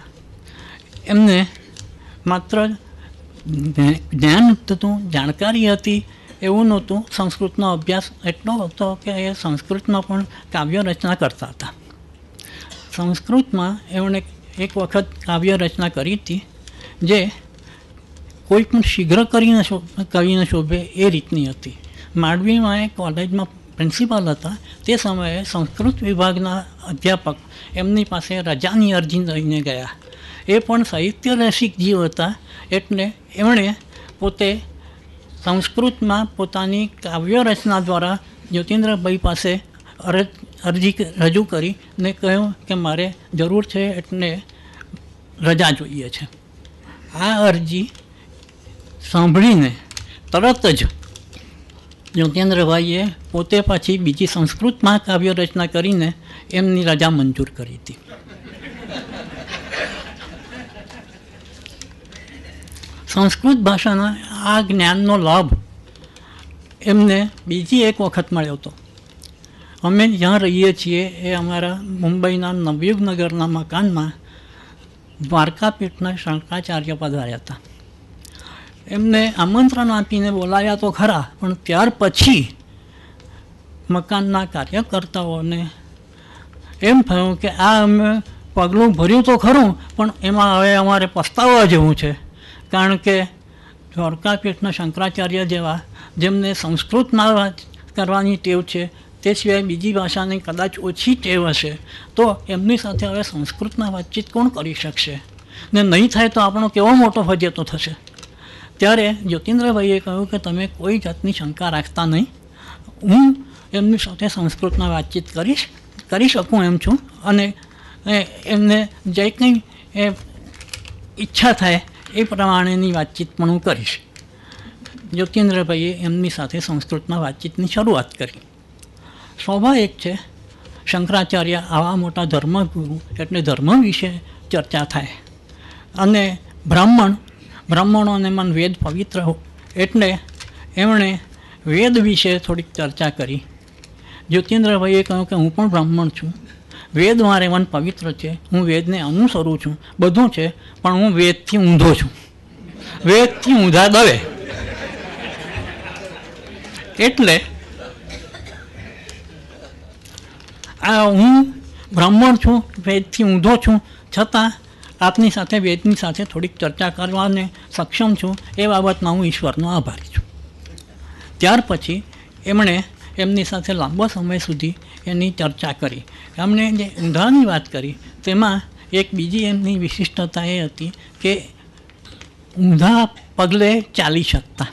એમને માત્ર જ્ઞાન હતું જાણકારી હતી એવું નહોતું સંસ્કૃતનો અભ્યાસ એટલો હતો કે એ સંસ્કૃતમાં પણ કાવ્ય રચના કરતા હતા સંસ્કૃતમાં એમણે એક વખત કાવ્ય રચના કરી હતી જે કોઈ પણ શીઘ્ર કરીને કરીને શોભે એ રીતની હતી માંડવીમાં એ કોલેજમાં પ્રિન્સિપાલ હતા તે સમયે સંસ્કૃત વિભાગના અધ્યાપક એમની પાસે રજાની અરજી લઈને ગયા એ પણ સાહિત્ય રસિક જીવ હતા એટલે એમણે પોતે સંસ્કૃતમાં પોતાની કાવ્ય રચના દ્વારા જ્યોતિન્દ્રભાઈ પાસે અરજ અરજી રજૂ કરી ને કહ્યું કે મારે જરૂર છે એટલે રજા જોઈએ છે આ અરજી સાંભળીને તરત જ જ્યોતિન્દ્રભાઈએ પોતે પાછી બીજી સંસ્કૃતમાં કાવ્ય રચના કરીને એમની રજા મંજૂર કરી હતી સંસ્કૃત ભાષાના આ જ્ઞાનનો લાભ એમને બીજી એક વખત મળ્યો હતો અમે જ્યાં રહીએ છીએ એ અમારા મુંબઈના નવયુગનગરના મકાનમાં દ્વારકાપીઠના શંકરાચાર્ય પધાર્યા હતા એમને આમંત્રણ આપીને બોલાવ્યા તો ખરા પણ ત્યાર પછી મકાનના કાર્યકર્તાઓને એમ થયું કે આ અમે પગલું ભર્યું તો ખરું પણ એમાં હવે અમારે પસ્તાવવા જેવું છે કારણ કે દ્વારકા શંકરાચાર્ય જેવા જેમને સંસ્કૃતમાં કરવાની ટેવ છે તે સિવાય બીજી ભાષાની કદાચ ઓછી ટેવ હશે તો એમની સાથે હવે સંસ્કૃતમાં વાતચીત કોણ કરી શકશે ને નહીં થાય તો આપણો કેવો મોટો ફજેતો થશે ત્યારે જ્યોતિન્દ્રભાઈએ કહ્યું કે તમે કોઈ જાતની શંકા રાખતા નહીં હું એમની સાથે સંસ્કૃતમાં વાતચીત કરીશ કરી શકું એમ છું અને એમને જે કંઈ એ ઈચ્છા થાય એ પ્રમાણેની વાતચીત પણ હું કરીશ જ્યોતિન્દ્રભાઈએ એમની સાથે સંસ્કૃતમાં વાતચીતની શરૂઆત કરી સ્વાભાવિક છે શંકરાચાર્ય આવા મોટા ધર્મગુરુ એટલે ધર્મ વિશે ચર્ચા થાય અને બ્રાહ્મણ બ્રાહ્મણોને મન વેદ પવિત્ર હો એટલે એમણે વેદ વિશે થોડીક ચર્ચા કરી જ્યોતિન્દ્રભાઈએ કહ્યું કે હું પણ બ્રાહ્મણ છું વેદ મારે મન પવિત્ર છે હું વેદને અનુસરું છું બધું છે પણ હું વેદથી ઊંધો છું વેદથી ઊંધા દવે એટલે આ હું બ્રાહ્મણ છું વેદથી ઊંધો છું છતાં આપની સાથે વેદની સાથે થોડીક ચર્ચા કરવાને સક્ષમ છું એ બાબતમાં હું ઈશ્વરનો આભારી છું ત્યાર પછી એમણે એમની સાથે લાંબો સમય સુધી એની ચર્ચા કરી એમણે જે ઊંધાની વાત કરી તેમાં એક બીજી એમની વિશિષ્ટતા એ હતી કે ઊંધા પગલે ચાલી શકતા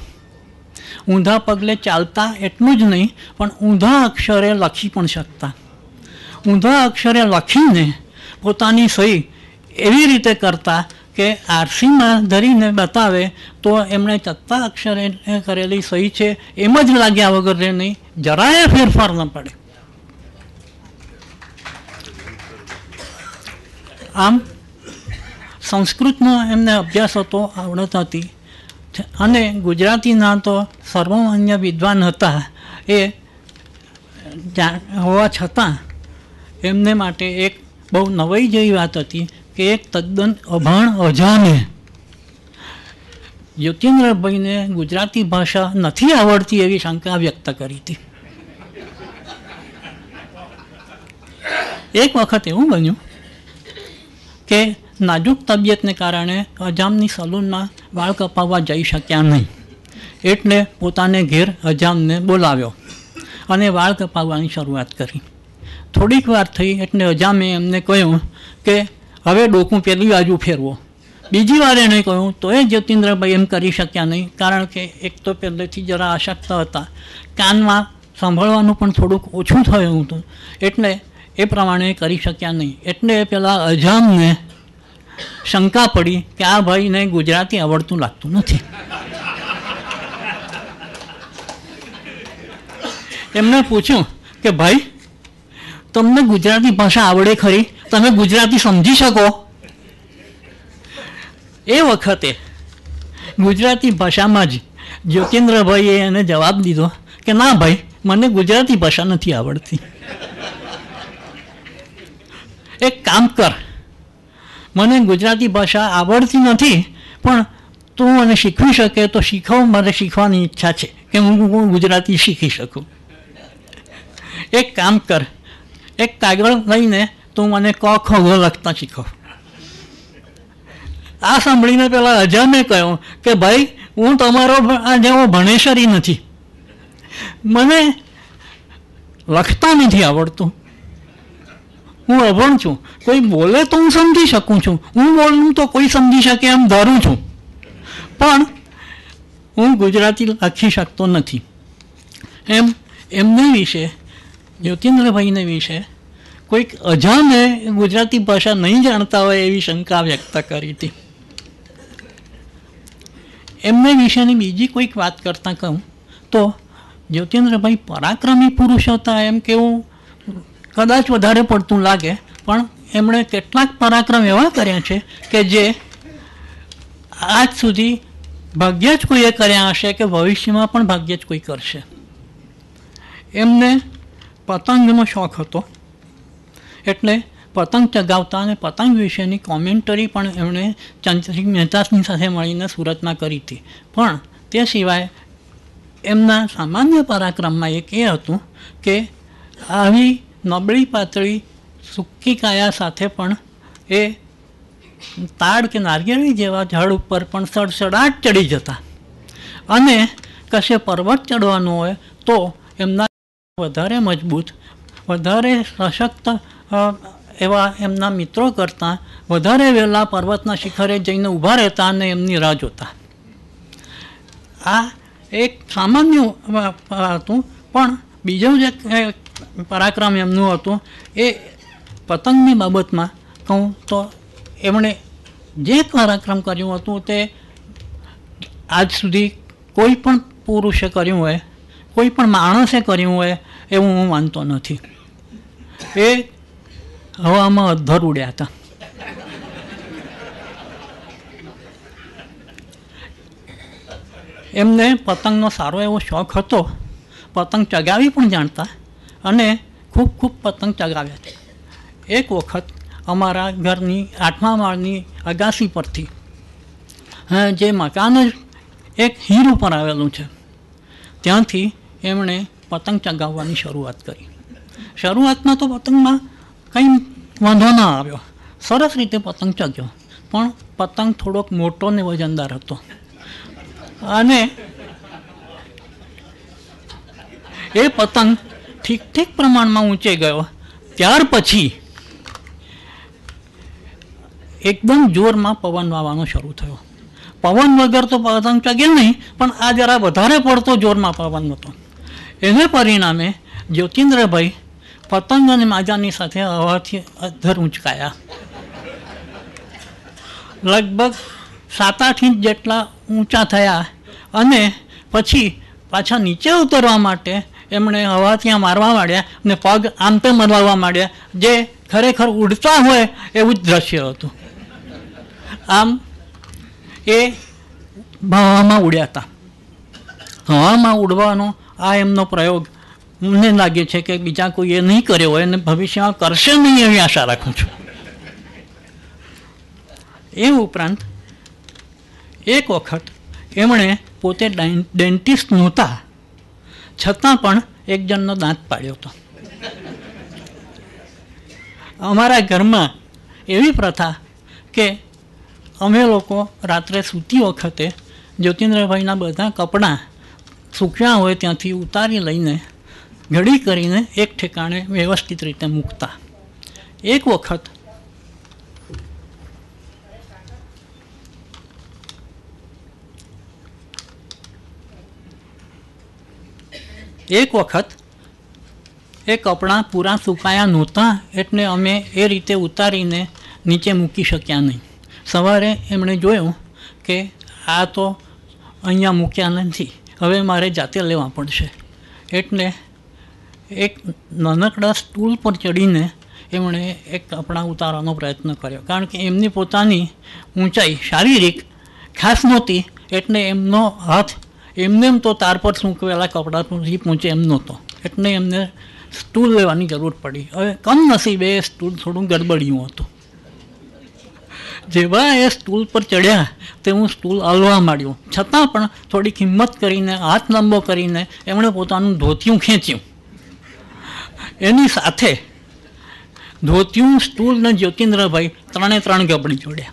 ઊંધા પગલે ચાલતા એટલું જ નહીં પણ ઊંધા અક્ષરે લખી પણ શકતા ઊંધા અક્ષરે લખીને પોતાની સહી એવી રીતે કરતા કે આરસીમાં ધરીને બતાવે તો એમણે ચત્તા અક્ષરે કરેલી સહી છે એમ જ લાગ્યા વગર નહીં જરાય ફેરફાર ન પડે આમ સંસ્કૃતનો એમને અભ્યાસ હતો આવડત હતી અને ગુજરાતીના તો સર્વમાન્ય વિદ્વાન હતા એ હોવા છતાં એમને માટે એક બહુ નવાઈ જેવી વાત હતી કે એક તદ્દન અભાણ અજાને યુતેન્દ્રભાઈને ગુજરાતી ભાષા નથી આવડતી એવી શંકા વ્યક્ત કરી હતી એક વખત એવું બન્યું કે નાજુક તબિયતને કારણે અજામની સલૂનમાં વાળ કપાવવા જઈ શક્યા નહીં એટલે પોતાને ઘેર અજામને બોલાવ્યો અને વાળ કપાવવાની શરૂઆત કરી થોડીક વાર થઈ એટલે અજામે એમને કહ્યું કે હવે ડોકું પેલી બાજુ ફેરવો બીજી વાર એણે કહ્યું તો એ જ્યોતિન્દ્રભાઈ એમ કરી શક્યા નહીં કારણ કે એક તો પહેલેથી જરા અશક્ત હતા કાનમાં સાંભળવાનું પણ થોડુંક ઓછું થયું હતું એટલે એ પ્રમાણે કરી શક્યા નહીં એટલે પહેલાં અજામને શંકા પડી કે આ ભાઈને ગુજરાતી આવડતું લાગતું નથી એમને પૂછ્યું કે ભાઈ તમને ગુજરાતી ભાષા આવડે ખરી તમે ગુજરાતી સમજી શકો એ વખતે ગુજરાતી ભાષામાં જ જ્યોતિન્દ્રભાઈએ એને જવાબ દીધો કે ના ભાઈ મને ગુજરાતી ભાષા નથી આવડતી એક કામ કર મને ગુજરાતી ભાષા આવડતી નથી પણ તું મને શીખવી શકે તો શીખવું મારે શીખવાની ઈચ્છા છે કે હું ગુજરાતી શીખી શકું એક કામ કર એક કાગળ લઈને તું મને ક ખગો લખતા શીખો આ સાંભળીને પેલા અજામે કહ્યું કે ભાઈ હું તમારો આ જેવો ભણેશ્વરી નથી મને લખતા નથી આવડતું હું અભણ છું કોઈ બોલે તો હું સમજી શકું છું હું બોલું તો કોઈ સમજી શકે એમ ધારું છું પણ હું ગુજરાતી લખી શકતો નથી એમ એમને વિશે જ્યોતિન્દ્રભાઈને વિશે કોઈક અજાને ગુજરાતી ભાષા નહીં જાણતા હોય એવી શંકા વ્યક્ત કરી હતી એમને વિશેની બીજી કોઈક વાત કરતાં કહું તો જ્યોતિન્દ્રભાઈ પરાક્રમી પુરુષ હતા એમ કેવું કદાચ વધારે પડતું લાગે પણ એમણે કેટલાક પરાક્રમ એવા કર્યા છે કે જે આજ સુધી ભાગ્ય જ કોઈએ કર્યા હશે કે ભવિષ્યમાં પણ ભાગ્ય જ કોઈ કરશે એમને પતંગનો શોખ હતો એટલે પતંગ ચગાવતા અને પતંગ વિશેની કોમેન્ટરી પણ એમણે ચંદ્રસિંહ મહેતાની સાથે મળીને સુરતમાં કરી હતી પણ તે સિવાય એમના સામાન્ય પરાક્રમમાં એક એ હતું કે આવી નબળી પાતળી સૂકી કાયા સાથે પણ એ તાડ કે નારિયેળી જેવા ઝાડ ઉપર પણ સડસડાટ ચડી જતા અને કશે પર્વત ચડવાનું હોય તો એમના વધારે મજબૂત વધારે સશક્ત એવા એમના મિત્રો કરતાં વધારે વહેલા પર્વતના શિખરે જઈને ઊભા રહેતા અને એમની રાહ જોતા આ એક સામાન્ય હતું પણ બીજું જે પરાક્રમ એમનું હતું એ પતંગની બાબતમાં કહું તો એમણે જે પરાક્રમ કર્યું હતું તે આજ સુધી કોઈ પણ પુરુષે કર્યું હોય કોઈ પણ માણસે કર્યું હોય એવું હું માનતો નથી એ હવામાં અધ્ધર ઉડ્યા હતા એમને પતંગનો સારો એવો શોખ હતો પતંગ ચગાવી પણ જાણતા અને ખૂબ ખૂબ પતંગ ચગાવ્યા હતા એક વખત અમારા ઘરની આઠમા માળની અગાસી પરથી જે મકાન જ એક હીર ઉપર આવેલું છે ત્યાંથી એમણે પતંગ ચગાવવાની શરૂઆત કરી શરૂઆતમાં તો પતંગમાં કંઈ વાંધો ના આવ્યો સરસ રીતે પતંગ ચગ્યો પણ પતંગ થોડોક મોટો ને વજનદાર હતો અને એ પતંગ ઠીક ઠીક પ્રમાણમાં ઊંચે ગયો ત્યાર પછી એકદમ જોરમાં પવન વાવાનો શરૂ થયો પવન વગર તો પતંગ ચગ્યો નહીં પણ આ જરા વધારે પડતો જોરમાં પવન હતો એને પરિણામે જ્યોતિન્દ્રભાઈ પતંગ અને માજાની સાથે હવાથી અધર ઊંચકાયા લગભગ સાત આઠ ઇંચ જેટલા ઊંચા થયા અને પછી પાછા નીચે ઉતરવા માટે એમણે હવા ત્યાં મારવા માંડ્યા અને પગ આમ તેમ મરવા માંડ્યા જે ખરેખર ઉડતા હોય એવું જ દ્રશ્ય હતું આમ એ હવામાં ઉડ્યા હતા હવામાં ઉડવાનો આ એમનો પ્રયોગ મને લાગે છે કે બીજા કોઈ એ નહીં કર્યો હોય અને ભવિષ્યમાં કરશે નહીં એવી આશા રાખું છું એ ઉપરાંત એક વખત એમણે પોતે ડેન્ટિસ્ટ નહોતા છતાં પણ એકજણનો દાંત પાડ્યો હતો અમારા ઘરમાં એવી પ્રથા કે અમે લોકો રાત્રે સૂતી વખતે જ્યોતિન્દ્રભાઈના બધા કપડાં સૂક્યા હોય ત્યાંથી ઉતારી લઈને ઘડી કરીને એક ઠેકાણે વ્યવસ્થિત રીતે મૂકતા એક વખત એક વખત એ કપડાં પૂરા સુકાયા નહોતા એટલે અમે એ રીતે ઉતારીને નીચે મૂકી શક્યા નહીં સવારે એમણે જોયું કે આ તો અહીંયા મૂક્યા નથી હવે મારે જાતે લેવા પડશે એટલે એક નાનકડા સ્ટૂલ પર ચડીને એમણે એક કપડાં ઉતારવાનો પ્રયત્ન કર્યો કારણ કે એમની પોતાની ઊંચાઈ શારીરિક ખાસ નહોતી એટલે એમનો હાથ એમને એમ તો તાર પર સૂંકવેલા કપડાં સુધી પહોંચે એમ નહોતો એટલે એમને સ્ટૂલ લેવાની જરૂર પડી હવે કમનસીબે એ સ્ટૂલ થોડું ગડબડ્યું હતું જેવા એ સ્ટૂલ પર ચડ્યા તે હું સ્ટૂલ હલવા માંડ્યું છતાં પણ થોડી કિંમત કરીને હાથ લાંબો કરીને એમણે પોતાનું ધોતિયું ખેંચ્યું એની સાથે ધોત્યું સ્ટૂલ ને જ્યોતિન્દ્રભાઈ ત્રણે ત્રણ ગબડી જોડ્યા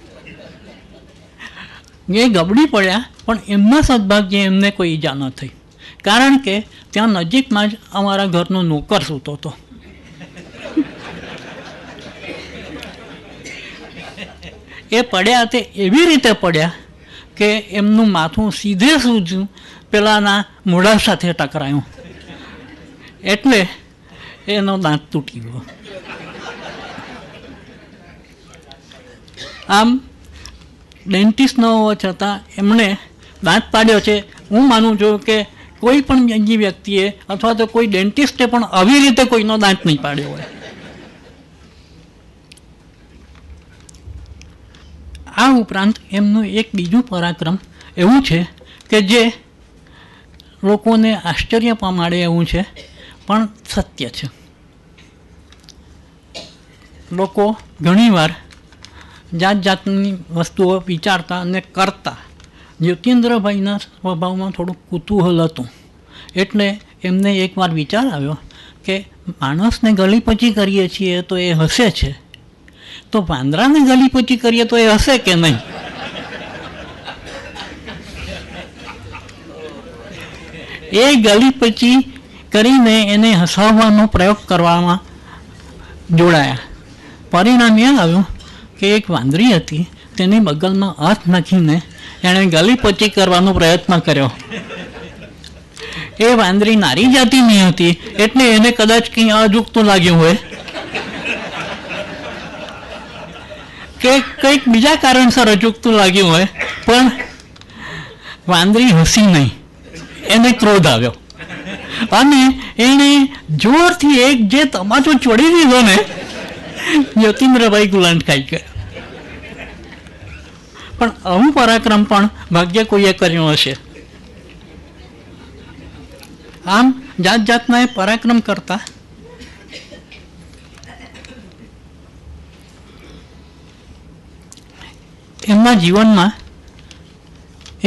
એ ગબડી પડ્યા પણ એમના સદભાગ્યે એમને કોઈ ઈજા ન થઈ કારણ કે ત્યાં નજીકમાં જ અમારા ઘરનો નોકર સૂતો હતો એ પડ્યા તે એવી રીતે પડ્યા કે એમનું માથું સીધે સૂજ્યું પેલાના મોઢા સાથે ટકરાયું એટલે એનો દાંત તૂટી ગયો આમ ડેન્ટિસ્ટ ન હોવા છતાં એમણે દાંત પાડ્યો છે હું માનું છું કે કોઈ પણ બીજી વ્યક્તિએ અથવા તો કોઈ ડેન્ટિસ્ટે પણ આવી રીતે કોઈનો દાંત નહીં પાડ્યો હોય આ ઉપરાંત એમનું એક બીજું પરાક્રમ એવું છે કે જે લોકોને આશ્ચર્ય પમાડે એવું છે પણ સત્ય છે લોકો ઘણીવાર જાત જાતની વસ્તુઓ વિચારતા અને કરતા જ્યોતિન્દ્રભાઈના સ્વભાવમાં થોડું કુતૂહલ હતું એટલે એમને એકવાર વિચાર આવ્યો કે માણસને ગલીપચી કરીએ છીએ તો એ હસે છે તો વાંદરાને ગલીપચી કરીએ તો એ હસે કે નહીં એ ગલીપચી કરીને એને હસાવવાનો પ્રયોગ કરવામાં જોડાયા પરિણામ એ આવ્યું કે એક વાંદરી હતી તેની બગલમાં હાથ નાખીને એણે ગલીપચી કરવાનો પ્રયત્ન કર્યો એ વાંદરી નારી જાતિની હતી એટલે એને કદાચ કંઈ અજુકતું લાગ્યું હોય કે કંઈક બીજા કારણસર અજુકતું લાગ્યું હોય પણ વાંદરી હસી નહીં એને ક્રોધ આવ્યો અને એણે જોરથી એક જે તમાચો ચોડી દીધો ને જ્યોતિન્દ્રભાઈ ગુલાંટ ખાઈ ગયા પણ આવું પરાક્રમ પણ ભાગ્ય કોઈએ કર્યો હશે આમ જાત જાતના એ પરાક્રમ કરતા એમના જીવનમાં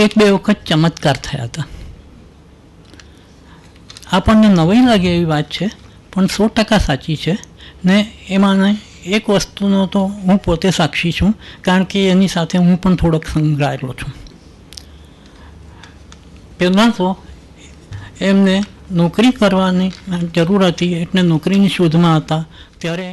એક બે વખત ચમત્કાર થયા હતા આપણને નવી લાગે એવી વાત છે પણ સો ટકા સાચી છે ને એમાં એક વસ્તુનો તો હું પોતે સાક્ષી છું કારણ કે એની સાથે હું પણ થોડોક સંકળાયેલો છું પહેલાં તો એમને નોકરી કરવાની જરૂર હતી એટલે નોકરીની શોધમાં હતા ત્યારે